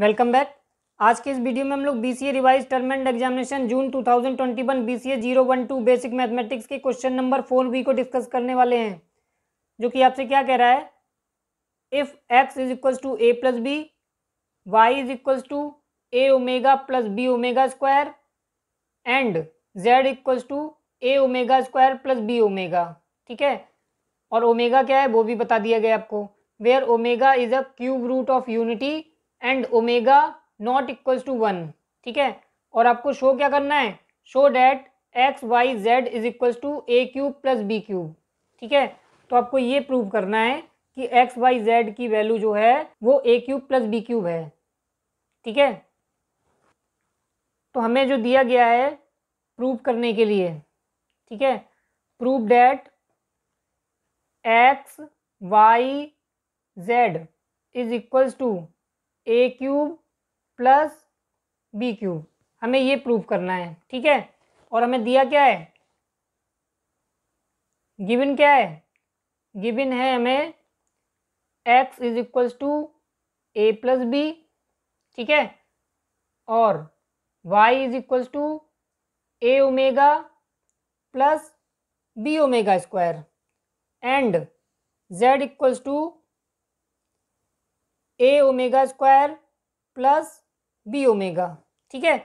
welcome back आज के इस वीडियो में हम लोग B C A revise term end examination June 2021 thousand twenty one B C A zero one two basic mathematics के question number four B को discuss करने वाले हैं जो कि आपसे क्या कह रहा है if x is equals to a plus b y is equals to a omega plus b omega square and z equals to a omega square plus b omega ठीक है और ओमेगा क्या है वो भी बता दिया गया आपको where omega is a cube root of unity and omega not equals to one ठीक है और आपको शो क्या करना है show that x y z is equals to a cube plus b cube ठीक है तो आपको ये प्रूव करना है कि एक्स वाई जेड की वैल्यू जो है वो a cube plus b cube है ठीक है तो हमें जो दिया गया है प्रूव करने के लिए ठीक है prove that x y z is equals to a cube plus b cube हमें ये प्रूव करना है ठीक है और हमें दिया क्या है गिवन क्या है गिवन है हमें x is equals to a plus b ठीक है और y is equals to a omega plus b omega square and z equals to a omega square plus b omega ठीक है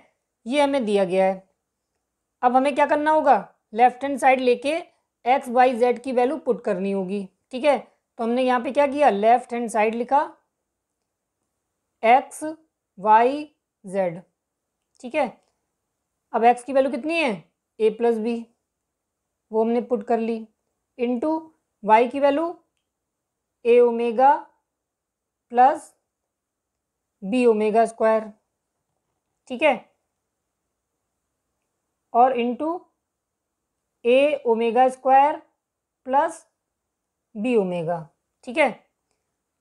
ये हमें दिया गया है अब हमें क्या करना होगा लेफ्ट हैंड साइड लेके एक्स वाई जेड की वैल्यू पुट करनी होगी ठीक है तो हमने यहाँ पे क्या किया लेफ्ट हैंड साइड लिखा एक्स वाई जेड ठीक है अब एक्स की वैल्यू कितनी है ए प्लस बी वो हमने पुट कर ली इंटू वाई की value a omega plus b omega square ठीक है और into a omega square plus b omega ठीक है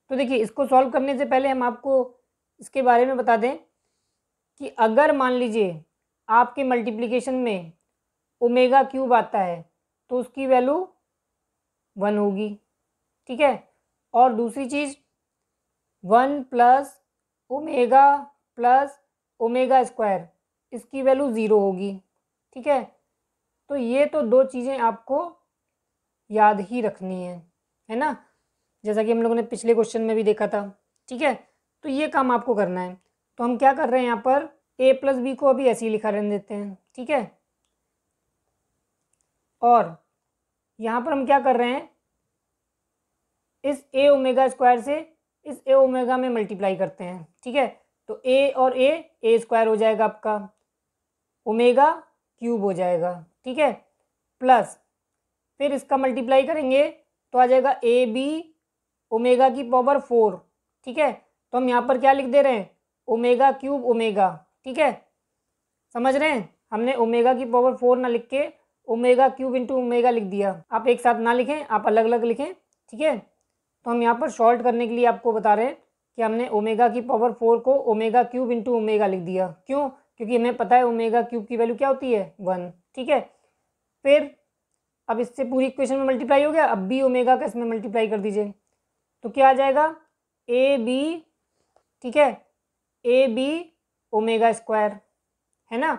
तो देखिए इसको सॉल्व करने से पहले हम आपको इसके बारे में बता दें कि अगर मान लीजिए आपके मल्टीप्लिकेशन में ओमेगा क्यूब आता है तो उसकी वैल्यू वन होगी ठीक है और दूसरी चीज़ one plus omega plus omega square इसकी वैल्यू ज़ीरो होगी ठीक है तो ये तो दो चीज़ें आपको याद ही रखनी है है ना जैसा कि हम लोगों ने पिछले क्वेश्चन में भी देखा था ठीक है तो ये काम आपको करना है तो हम क्या कर रहे हैं यहाँ पर ए प्लस बी को अभी ऐसे ही लिखा रहने देते हैं ठीक है और यहाँ पर हम क्या कर रहे हैं इस ए ओमेगा स्क्वायर से इस ए ओमेगा में मल्टीप्लाई करते हैं ठीक है तो ए और ए ए स्क्वायर हो जाएगा आपका ओमेगा क्यूब हो जाएगा ठीक है प्लस फिर इसका मल्टीप्लाई करेंगे तो आ जाएगा ए बी ओमेगा की पावर फोर ठीक है तो हम यहाँ पर क्या लिख दे रहे हैं ओमेगा क्यूब ओमेगा ठीक है समझ रहे हैं हमने ओमेगा की पावर फोर ना लिख के ओमेगा क्यूब इंटू ओमेगा लिख दिया आप एक साथ ना लिखें आप अलग अलग लिखें ठीक है तो हम यहाँ पर शॉर्ट करने के लिए आपको बता रहे हैं कि हमने ओमेगा की पावर फोर को ओमेगा क्यूब इंटू ओमेगा लिख दिया क्यों क्योंकि हमें पता है ओमेगा क्यूब की वैल्यू क्या होती है वन ठीक है फिर अब इससे पूरी इक्वेशन में मल्टीप्लाई हो गया अब बी ओमेगा का इसमें मल्टीप्लाई कर दीजिए तो क्या आ जाएगा ए बी ठीक है ए बी ओमेगा स्क्वायर है ना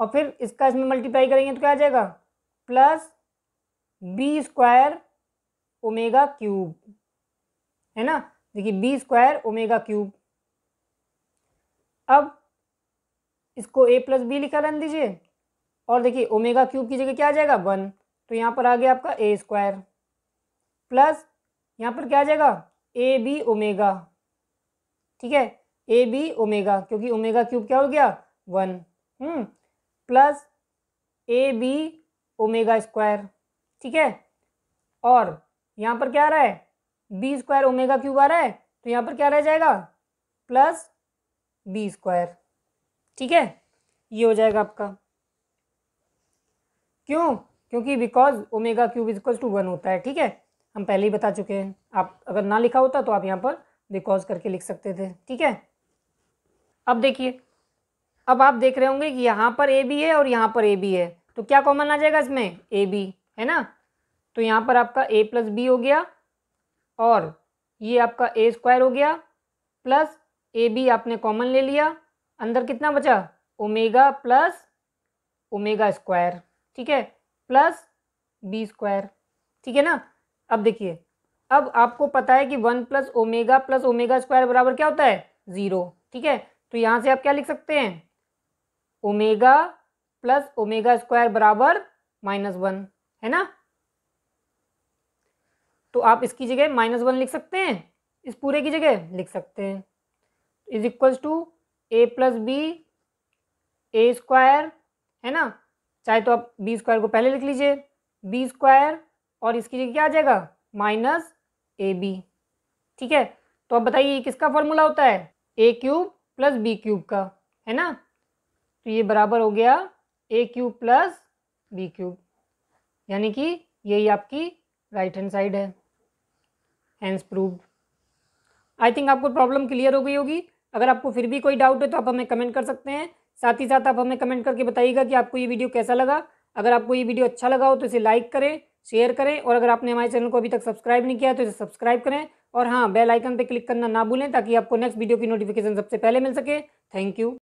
और फिर इसका इसमें मल्टीप्लाई करेंगे तो क्या आ जाएगा plus b square omega cube है ना देखिए बी स्क्वायर ओमेगा क्यूब अब इसको ए प्लस बी लिखा रन दीजिए और देखिए ओमेगा क्यूब की जगह क्या आ जाएगा वन तो यहाँ पर आ गया आपका ए स्क्वायर प्लस यहाँ पर क्या आ जाएगा ए बी ओमेगा ठीक है ए बी ओमेगा क्योंकि ओमेगा क्यूब क्या हो गया one plus a b omega square ठीक है और यहाँ पर क्या आ रहा है बी स्क्वायर ओमेगा क्यूब आ रहा है तो यहाँ पर क्या रह जाएगा प्लस बी स्क्वायर ठीक है ये हो जाएगा आपका क्यों क्योंकि because omega cube is equal to one होता है ठीक है हम पहले ही बता चुके हैं आप अगर ना लिखा होता तो आप यहाँ पर बिकॉज करके लिख सकते थे ठीक है अब देखिए अब आप देख रहे होंगे कि यहाँ पर ए बी है और यहाँ पर ए बी है तो क्या कॉमन आ जाएगा इसमें ए बी है ना तो यहाँ पर आपका ए प्लस बी हो गया और ये आपका ए स्क्वायर हो गया प्लस ए बी आपने कॉमन ले लिया अंदर कितना बचा ओमेगा प्लस ओमेगा स्क्वायर ठीक है प्लस बी स्क्वायर ठीक है ना अब देखिए अब आपको पता है कि one plus omega plus omega square बराबर क्या होता है ज़ीरो ठीक है तो यहाँ से आप क्या लिख सकते हैं ओमेगा प्लस ओमेगा स्क्वायर बराबर माइनस वन है ना तो आप इसकी जगह माइनस वन लिख सकते हैं इस पूरे की जगह लिख सकते हैं is equals to a plus b a square है ना चाहे तो आप बी स्क्वायर को पहले लिख लीजिए बी स्क्वायर और इसकी जगह क्या आ जाएगा माइनस ए बी ठीक है तो अब बताइए किसका फॉर्मूला होता है a cube plus b cube का है ना तो ये बराबर हो गया a cube plus b cube यानी कि यही आपकी राइट हैंड साइड है हैंस प्रूव्ड आई थिंक आपको प्रॉब्लम क्लियर हो गई होगी अगर आपको फिर भी कोई डाउट है तो आप हमें कमेंट कर सकते हैं साथ ही साथ आप हमें कमेंट करके बताइएगा कि आपको ये वीडियो कैसा लगा अगर आपको ये वीडियो अच्छा लगा हो तो इसे लाइक करें शेयर करें और अगर आपने हमारे चैनल को अभी तक सब्सक्राइब नहीं किया तो इसे सब्सक्राइब करें और हाँ बेल आइकन पर क्लिक करना ना भूलें ताकि आपको नेक्स्ट वीडियो की नोटिफिकेशन सबसे पहले मिल सके थैंक यू